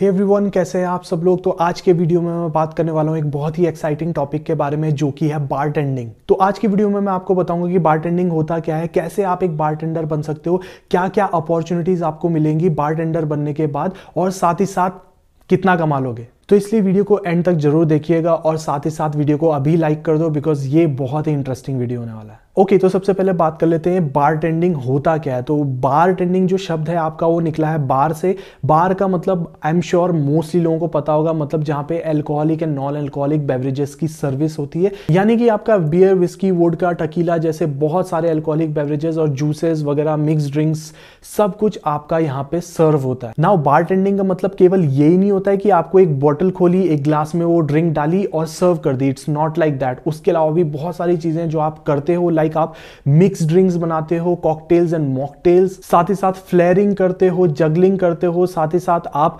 हे every one कैसे हैं आप सब लोग तो आज के वीडियो में मैं बात करने वाला हूँ एक बहुत ही एक्साइटिंग टॉपिक के बारे में जो कि है बार टेंडिंग तो आज की वीडियो में मैं आपको बताऊंगा कि बार टेंडिंग होता क्या है कैसे आप एक बार टेंडर बन सकते हो क्या क्या अपॉर्चुनिटीज आपको मिलेंगी बार टेंडर बनने के बाद और साथ ही साथ कितना कमा लोगे तो इसलिए वीडियो को एंड तक जरूर देखिएगा और साथ ही साथ वीडियो को अभी लाइक कर दो बिकॉज ये बहुत ही इंटरेस्टिंग वीडियो होने वाला है ओके okay, तो सबसे पहले बात कर लेते हैं बार टेंडिंग होता क्या है तो बार टेंडिंग जो शब्द है आपका वो निकला है बार से बार का मतलब आई एम श्योर मोस्टली लोगों को पता होगा मतलब जहां पे alcoholic and non alcoholic beverages की सर्विस होती है यानी कि आपका बियर विस्की वोड का टकीला जैसे बहुत सारे एल्कोहलिक बेवरेजेस और जूसेस वगैरह मिक्स ड्रिंक्स सब कुछ आपका यहाँ पे सर्व होता है नाउ बार टेंडिंग का मतलब केवल यही नहीं होता है कि आपको एक बॉटल खोली एक ग्लास में वो ड्रिंक डाली और सर्व कर दी इट्स नॉट लाइक दैट उसके अलावा भी बहुत सारी चीज़ें जो आप करते हो लाइक लाइक आप मिक्स ड्रिंक्स बनाते हो कॉकटेल्स एंड मॉकटेल्स साथ ही साथ फ्लेयरिंग करते हो जगलिंग करते हो साथ ही साथ आप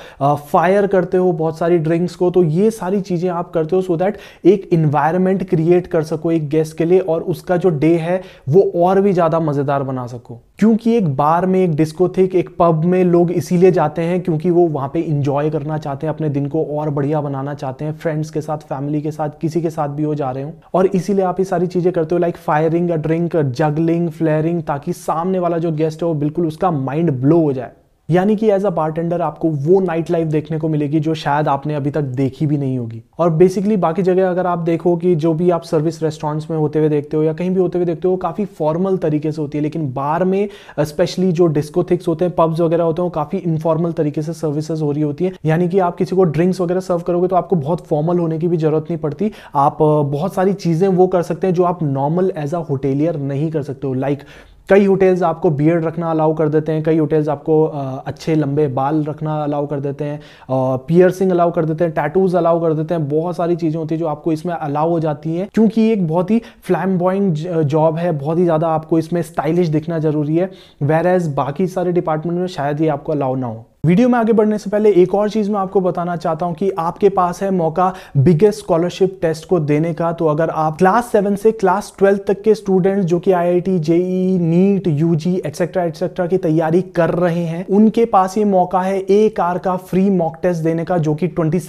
फायर करते हो बहुत सारी ड्रिंक्स को तो ये सारी चीजें आप करते हो सो so दैट एक इन्वायरमेंट क्रिएट कर सको एक गेस्ट के लिए और उसका जो डे है वो और भी ज्यादा मजेदार बना सको क्योंकि एक बार में एक डिस्कोथिक एक पब में लोग इसीलिए जाते हैं क्योंकि वो वहाँ पे इंजॉय करना चाहते हैं अपने दिन को और बढ़िया बनाना चाहते हैं फ्रेंड्स के साथ फैमिली के साथ किसी के साथ भी हो जा रहे हो और इसीलिए आप ये सारी चीज़ें करते हो like firing drink juggling flaring ताकि सामने वाला जो गेस्ट है वो बिल्कुल उसका माइंड ब्लो हो जाए यानी कि एज अ बारटेंडर आपको वो नाइट लाइफ देखने को मिलेगी जो शायद आपने अभी तक देखी भी नहीं होगी और बेसिकली बाकी जगह अगर आप देखो कि जो भी आप सर्विस रेस्टोरेंट्स में होते हुए देखते हो या कहीं भी होते हुए देखते हो काफ़ी फॉर्मल तरीके से होती है लेकिन बार में स्पेशली जो डिस्कोथिक्स होते हैं पब्स वगैरह होते हैं वो काफ़ी इनफॉर्मल तरीके से सर्विसेज हो रही होती है यानी कि आप किसी को ड्रिंक्स वगैरह सर्व करोगे तो आपको बहुत फॉर्मल होने की भी जरूरत नहीं पड़ती आप बहुत सारी चीज़ें वो कर सकते हैं जो आप नॉर्मल एज अ होटेलियर नहीं कर सकते हो लाइक like, कई होटल्स आपको बियर्ड रखना अलाउ कर देते हैं कई होटल्स आपको अच्छे लंबे बाल रखना अलाउ कर देते हैं पियर्सिंग अलाउ कर देते हैं टैटूज अलाउ कर देते हैं बहुत सारी चीज़ें होती है जो आपको इसमें अलाउ हो जाती हैं क्योंकि एक बहुत ही फ्लैम बॉइंग जॉब है बहुत ही ज़्यादा आपको इसमें स्टाइलिश दिखना ज़रूरी है वेर एज बाकी सारे डिपार्टमेंट में शायद ये आपको अलाउ ना हो वीडियो में आगे बढ़ने से पहले एक और चीज़ मैं आपको बताना चाहता हूँ कि आपके पास है मौका बिगेस्ट स्कॉलरशिप टेस्ट को देने का तो अगर आप क्लास सेवन से क्लास ट्वेल्व तक के स्टूडेंट्स जो कि I I T JEE NEET UG जी एक्सेट्रा एक्सेट्रा की तैयारी कर रहे हैं उनके पास ये मौका है एक आर का फ्री मॉक टेस्ट देने का जो कि ट्वेंटी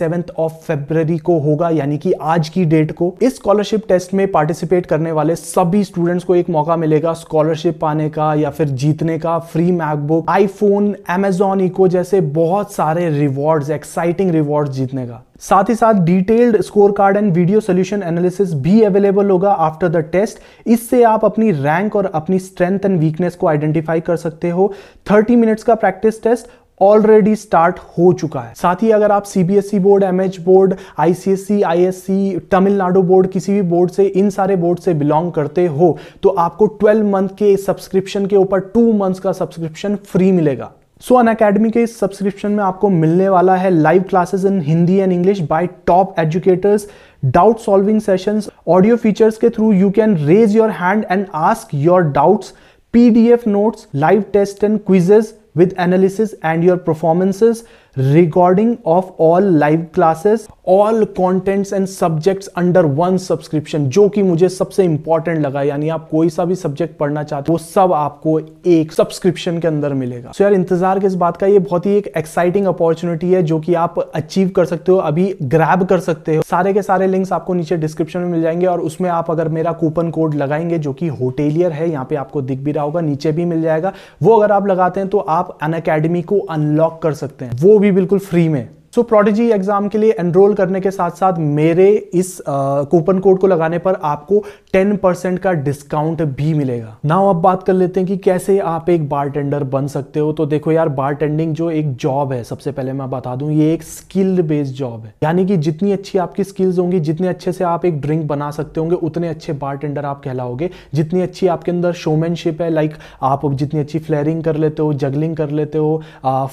ऑफ फेब्रवरी को होगा यानी कि आज की डेट को इस स्कॉलरशिप टेस्ट में पार्टिसिपेट करने वाले सभी स्टूडेंट्स को एक मौका मिलेगा स्कॉलरशिप पाने का या फिर जीतने का free MacBook iPhone Amazon Echo जैसे वजह से बहुत सारे रिवॉर्ड्स एक्साइटिंग रिवॉर्ड्स जीतने का साथ ही साथ detailed score card and video solution analysis भी अवेलेबल होगा आफ्टर द टेस्ट इससे आप अपनी रैंक और अपनी स्ट्रेंथ एंड वीकनेस को आइडेंटिफाई कर सकते हो थर्टी मिनट्स का प्रैक्टिस टेस्ट ऑलरेडी स्टार्ट हो चुका है साथ ही अगर आप CBSE board M H board I S C Tamil Nadu board किसी भी बोर्ड से इन सारे बोर्ड से बिलोंग करते हो तो आपको ट्वेल्व मंथ के सब्सक्रिप्शन के ऊपर टू मंथ्स का सब्सक्रिप्शन फ्री मिलेगा सो अन अकेडमी के इस सब्सक्रिप्शन में आपको मिलने वाला है live classes in Hindi and English by top educators doubt solving sessions audio features के through you can raise your hand and ask your doubts PDF notes live test and quizzes with analysis and your performances recording of all live classes all contents and subjects under one subscription जो कि मुझे सबसे important लगा यानी आप कोई सा भी सब्जेक्ट पढ़ना चाहते हो सब आपको एक सब्सक्रिप्शन के अंदर मिलेगा सो so यार इंतजार के इस बात का ये बहुत ही एक एक्साइटिंग अपॉर्चुनिटी है जो कि आप अचीव कर सकते हो अभी ग्रैब कर सकते हो सारे के सारे लिंक्स आपको नीचे डिस्क्रिप्शन में मिल जाएंगे और उसमें आप अगर मेरा कूपन कोड लगाएंगे जो कि होटेलियर है यहाँ पे आपको दिख भी रहा होगा नीचे भी मिल जाएगा वो अगर आप लगाते हैं तो आप अन को अनलॉक कर सकते हैं वो भी बिल्कुल फ्री में सो प्रोडिजी एग्जाम के लिए एनरोल करने के साथ साथ मेरे इस कूपन कोड को लगाने पर आपको 10% का डिस्काउंट भी मिलेगा नाउ अब बात कर लेते हैं कि कैसे आप एक बार बन सकते हो तो देखो यार बार जो एक जॉब है सबसे पहले मैं बता दूं ये एक स्किल बेस्ड जॉब है यानी कि जितनी अच्छी आपकी स्किल्स होंगी जितने अच्छे से आप एक ड्रिंक बना सकते होंगे उतने अच्छे बार आप कहलाओगे जितनी अच्छी आपके अंदर शोमैनशिप है लाइक आप जितनी अच्छी फ्लैरिंग कर लेते हो जगलिंग कर लेते हो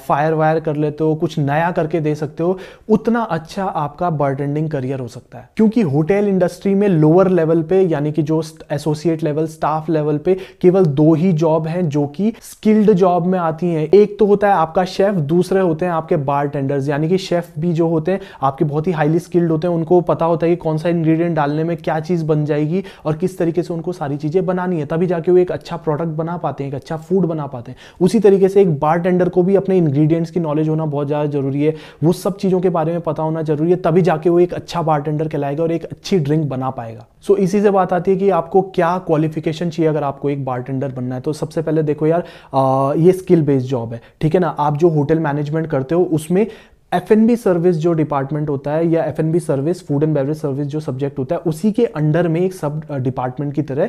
फायर वायर कर लेते हो कुछ नया करके दे सकते सकते हो उतना अच्छा आपका बार्टेंडिंग करियर हो सकता है क्योंकि होटल इंडस्ट्री में लोअर लेवल पे यानी कि जो एसोसिएट लेवल स्टाफ लेवल पे केवल दो ही जॉब हैं जो कि स्किल्ड जॉब में आती हैं एक तो होता है आपका शेफ दूसरे होते हैं आपके बार टेंडर्स यानी कि शेफ भी जो होते हैं आपके बहुत ही हाईली स्किल्ड होते हैं उनको पता होता है कि कौन सा इंग्रेडिएंट डालने में क्या चीज़ बन जाएगी और किस तरीके से उनको सारी चीज़ें बनानी है तभी जाके वो एक अच्छा प्रोडक्ट बना पाते हैं एक अच्छा फूड बना पाते हैं उसी तरीके से एक बार टेंडर को भी अपने इंग्रीडियंट्स की नॉलेज होना बहुत ज़्यादा जरूरी है वो सब चीज़ों के बारे में पता होना जरूरी है तभी जाके वो एक अच्छा बारटेंडर कहलाएगा और एक अच्छी ड्रिंक बना पाएगा सो so, इसी से बात आती है कि आपको क्या क्वालिफिकेशन चाहिए अगर आपको एक बारटेंडर बनना है तो सबसे पहले देखो यार आ, ये स्किल बेस्ड जॉब है ठीक है ना आप जो होटल मैनेजमेंट करते हो उसमें एफ एन बी सर्विस जो डिपार्टमेंट होता है या F N B service food and beverage service जो सब्जेक्ट होता है उसी के अंडर में एक सब डिपार्टमेंट की तरह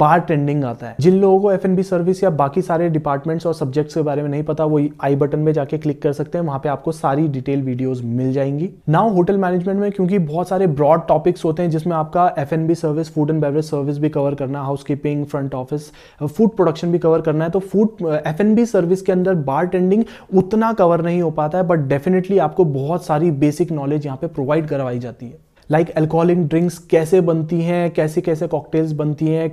बार ट्रेंडिंग आता है जिन लोगों को एफ एन बी सर्विस या बाकी सारे डिपार्टमेंट्स और सब्जेक्ट्स के बारे में नहीं पता वो आई बटन में जाके क्लिक कर सकते हैं वहाँ पे आपको सारी डिटेल वीडियोज मिल जाएंगी नाउ होटल मैनेजमेंट में क्योंकि बहुत सारे ब्रॉड टॉपिक्स होते हैं जिसमें आपका F N B service food and beverage service भी कवर करना housekeeping front office food production भी कवर करना है तो food F N B service के अंदर बार ट्रेंडिंग उतना कवर नहीं हो पाता है बट डेफिनेटली आपको बहुत सारी बेसिक नॉलेज यहाँ पे प्रोवाइड करवाई जाती है लाइक like एल्कोहलिक ड्रिंक्स कैसे बनती हैं कैसे कैसे कॉकटेल्स बनती हैं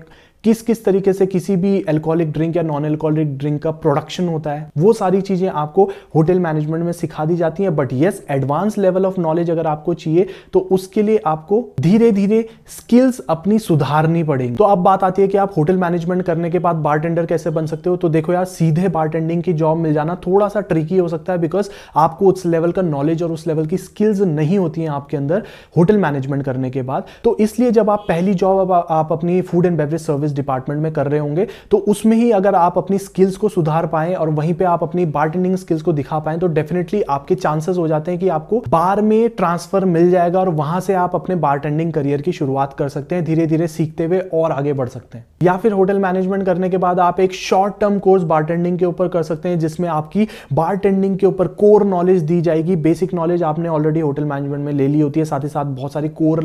किस किस तरीके से किसी भी एल्कोहलिक ड्रिंक या नॉन एल्कोहलिक ड्रिंक का प्रोडक्शन होता है वो सारी चीजें आपको होटल मैनेजमेंट में सिखा दी जाती हैं but yes advance level of knowledge अगर आपको चाहिए तो उसके लिए आपको धीरे धीरे स्किल्स अपनी सुधारनी पड़ेगी तो अब बात आती है कि आप होटल मैनेजमेंट करने के बाद बार कैसे बन सकते हो तो देखो यार सीधे बार की जॉब मिल जाना थोड़ा सा ट्रिकी हो सकता है बिकॉज आपको उस लेवल का नॉलेज और उस लेवल की स्किल्स नहीं होती हैं आपके अंदर होटल मैनेजमेंट करने के बाद तो इसलिए जब आप पहली जॉब आप अपनी food and beverage service department में कर रहे होंगे तो उसमें ही अगर आप अपनी स्किल्स को सुधार पाएं और वहीं पे आप अपनी बार्टेनिंग स्किल्स को दिखा पाएं तो डेफिनेटली आपके चांसेस हो जाते हैं कि आपको बार में ट्रांसफर मिल जाएगा और वहां से आप अपने बार्टेंडिंग करियर की शुरुआत कर सकते हैं धीरे धीरे सीखते हुए और आगे बढ़ सकते हैं या फिर होटल मैनेजमेंट करने के बाद आप एक शॉर्ट टर्म कोर्स बारटेंडिंग के ऊपर कर सकते हैं जिसमें आपकी बारटेंडिंग के ऊपर कोर नॉलेज दी जाएगी बेसिक नॉलेज आपने ऑलरेडी होटल मैनेजमेंट में ले ली होती है साथ ही साथ बहुत सारी कोर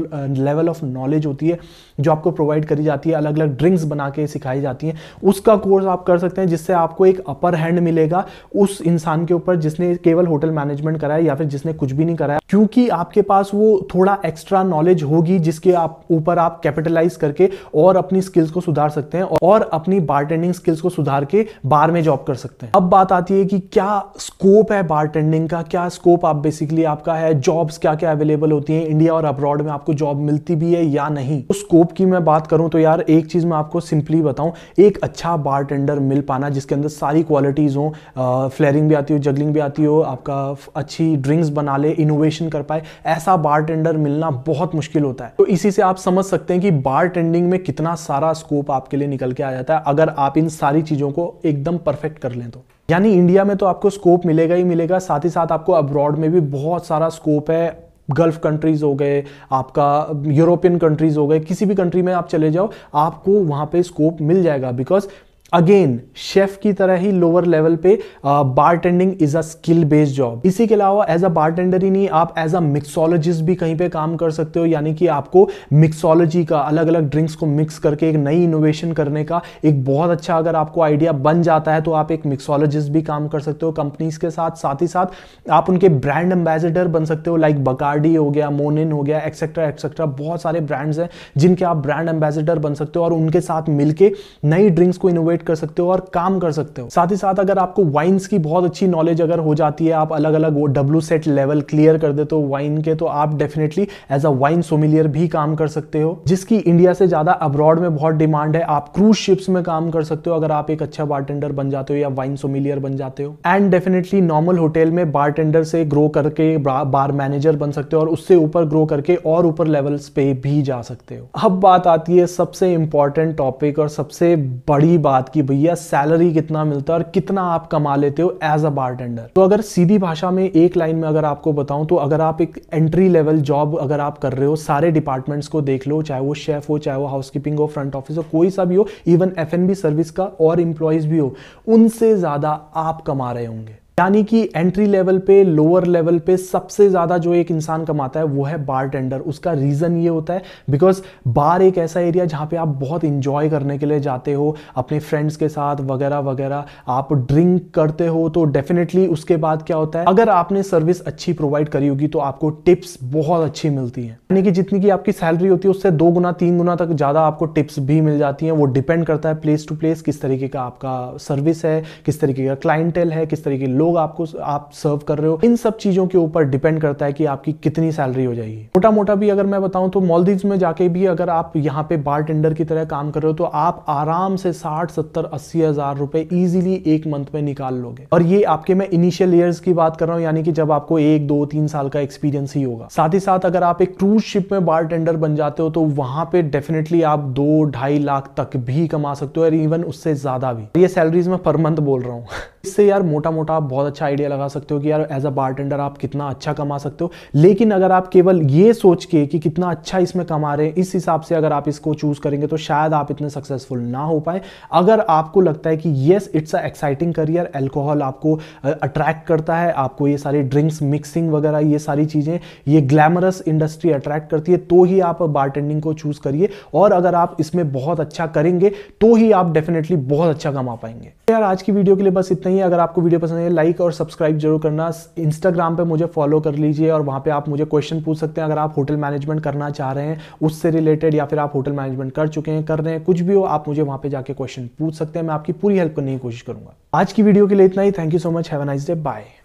लेवल ऑफ नॉलेज होती है जो आपको प्रोवाइड करी जाती है अलग अलग ड्रिंक्स ड्राइंग्स बना के सिखाई जाती हैं उसका कोर्स आप कर सकते हैं जिससे आपको एक अपर हैंड मिलेगा उस इंसान के ऊपर जिसने केवल होटल मैनेजमेंट कराया या फिर जिसने कुछ भी नहीं कराया क्योंकि आपके पास वो थोड़ा एक्स्ट्रा नॉलेज होगी जिसके आप ऊपर आप कैपिटलाइज करके और अपनी स्किल्स को सुधार सकते हैं और अपनी बार स्किल्स को सुधार के बार में जॉब कर सकते हैं अब बात आती है कि क्या स्कोप है बार का क्या स्कोप आप बेसिकली आपका है जॉब्स क्या क्या अवेलेबल होती है इंडिया और अब्रॉड में आपको जॉब मिलती भी है या नहीं तो स्कोप की मैं बात करूं तो यार एक चीज मैं आपको सिंपली बताऊं एक अच्छा बार टेंडर मिल पाना जिसके अंदर सारी क्वालिटीज़ हो फ्लेयरिंग भी आती हो जगलिंग भी आती हो आपका अच्छी ड्रिंक्स बना ले इनोवेशन कर पाए ऐसा बार टेंडर मिलना बहुत मुश्किल होता है तो इसी से आप समझ सकते हैं कि बार टेंडिंग में कितना सारा स्कोप आपके लिए निकल के आ जाता है अगर आप इन सारी चीज़ों को एकदम परफेक्ट कर लें तो यानी इंडिया में तो आपको स्कोप मिलेगा ही मिलेगा साथ ही साथ आपको अब्रॉड में भी बहुत सारा स्कोप है गल्फ कंट्रीज़ हो गए आपका यूरोपियन कंट्रीज़ हो गए किसी भी कंट्री में आप चले जाओ आपको वहाँ पे स्कोप मिल जाएगा बिकॉज अगेन शेफ की तरह ही लोअर लेवल पे bartending is a skill based job इसी के अलावा एज अ बार टेंडर ही नहीं आप एज अ मिक्सोलॉजिस्ट भी कहीं पे काम कर सकते हो यानी कि आपको मिक्सोलॉजी का अलग अलग ड्रिंक्स को मिक्स करके एक नई इनोवेशन करने का एक बहुत अच्छा अगर आपको आइडिया बन जाता है तो आप एक मिक्सोलॉजिस्ट भी काम कर सकते हो कंपनीज के साथ साथ ही साथ आप उनके ब्रांड एम्बेसडर बन सकते हो लाइक बकार्डी हो गया मोनिन हो गया एक्सेट्रा एक्सेट्रा बहुत सारे ब्रांड्स हैं जिनके आप ब्रांड एम्बेसडर बन सकते हो और उनके साथ मिलकर नई ड्रिंक्स को इनोवेट क्रिएट कर सकते हो और काम कर सकते हो साथ ही साथ अगर आपको वाइन्स की बहुत अच्छी नॉलेज अगर हो जाती है आप अलग अलग वो डब्ल्यू सेट लेवल क्लियर कर देते हो वाइन के तो आप definitely as a wine sommelier भी काम कर सकते हो जिसकी इंडिया से ज्यादा अब्रॉड में बहुत डिमांड है आप क्रूज शिप्स में काम कर सकते हो अगर आप एक अच्छा बार बन जाते हो या वाइन सोमिलियर बन जाते हो एंड डेफिनेटली नॉर्मल होटल में बार से ग्रो करके बार मैनेजर बन सकते हो और उससे ऊपर ग्रो करके और ऊपर लेवल्स पे भी जा सकते हो अब बात आती है सबसे इंपॉर्टेंट टॉपिक और सबसे बड़ी बात कि भैया सैलरी कितना मिलता है और कितना आप कमा लेते हो एज अ बारटेंडर तो अगर सीधी भाषा में एक लाइन में अगर आपको बताऊं तो अगर आप एक एंट्री लेवल जॉब अगर आप कर रहे हो सारे डिपार्टमेंट्स को देख लो चाहे वो शेफ हो चाहे वो हाउसकीपिंग हो फ्रंट ऑफिस हो कोई सा भी हो इवन एफ सर्विस का और इंप्लॉयज भी हो उनसे ज़्यादा आप कमा रहे होंगे यानी कि एंट्री लेवल पे लोअर लेवल पे सबसे ज़्यादा जो एक इंसान कमाता है वो है बार टेंडर उसका रीज़न ये होता है बिकॉज बार एक ऐसा एरिया जहाँ पे आप बहुत इंजॉय करने के लिए जाते हो अपने फ्रेंड्स के साथ वगैरह वगैरह आप ड्रिंक करते हो तो डेफिनेटली उसके बाद क्या होता है अगर आपने सर्विस अच्छी प्रोवाइड करी होगी तो आपको टिप्स बहुत अच्छी मिलती है यानी कि जितनी की आपकी सैलरी होती है उससे दो गुना तीन गुना तक ज़्यादा आपको टिप्स भी मिल जाती है वो डिपेंड करता है प्लेस टू प्लेस किस तरीके का आपका सर्विस है किस तरीके का क्लाइंटेल है किस तरीके लोग आपको आप सर्व कर रहे हो इन सब चीज़ों के ऊपर डिपेंड करता है कि आपकी कितनी सैलरी हो जाएगी मोटा मोटा भी अगर मैं बताऊं तो मॉलदीव में जाके भी अगर आप यहाँ पे बार टेंडर की तरह काम कर रहे हो तो आप आराम से साठ सत्तर अस्सी हजार रुपए इजिली एक मंथ में निकाल लोगे और ये आपके मैं इनिशियल ईयर्स की बात कर रहा हूँ यानी कि जब आपको एक दो तीन साल का एक्सपीरियंस ही होगा साथ ही साथ अगर आप एक क्रूज शिप में बार टेंडर बन जाते हो तो वहां पे डेफिनेटली आप दो ढाई लाख तक भी कमा सकते हो और इवन उससे ज्यादा भी ये सैलरीज में पर मंथ बोल रहा हूँ इससे यार मोटा मोटा आप बहुत अच्छा आइडिया लगा सकते हो कि यार एज अ बार आप कितना अच्छा कमा सकते हो लेकिन अगर आप केवल ये सोच के कि कितना अच्छा इसमें कमा रहे हैं इस हिसाब से अगर आप इसको चूज करेंगे तो शायद आप इतने सक्सेसफुल ना हो पाए अगर आपको लगता है कि yes it's a exciting career alcohol आपको अट्रैक्ट करता है आपको ये सारी ड्रिंक्स मिक्सिंग वगैरह ये सारी चीज़ें ये ग्लैमरस इंडस्ट्री अट्रैक्ट करती है तो ही आप बार को चूज करिए और अगर आप इसमें बहुत अच्छा करेंगे तो ही आप डेफिनेटली बहुत अच्छा कमा पाएंगे तो यार आज की वीडियो के लिए बस इतना ही अगर आपको वीडियो पसंद है लाइक और सब्सक्राइब जरूर करना इंस्टाग्राम पे मुझे फॉलो कर लीजिए और वहाँ पे आप मुझे क्वेश्चन पूछ सकते हैं अगर आप होटल मैनेजमेंट करना चाह रहे हैं उससे रिलेटेड या फिर आप होटल मैनेजमेंट कर चुके हैं कर रहे हैं कुछ भी हो आप मुझे वहाँ पे जाके क्वेश्चन पूछ सकते हैं मैं आपकी पूरी हेल्प करने की कोशिश करूँगा आज की वीडियो के लिए इतना ही thank you so much have nice day bye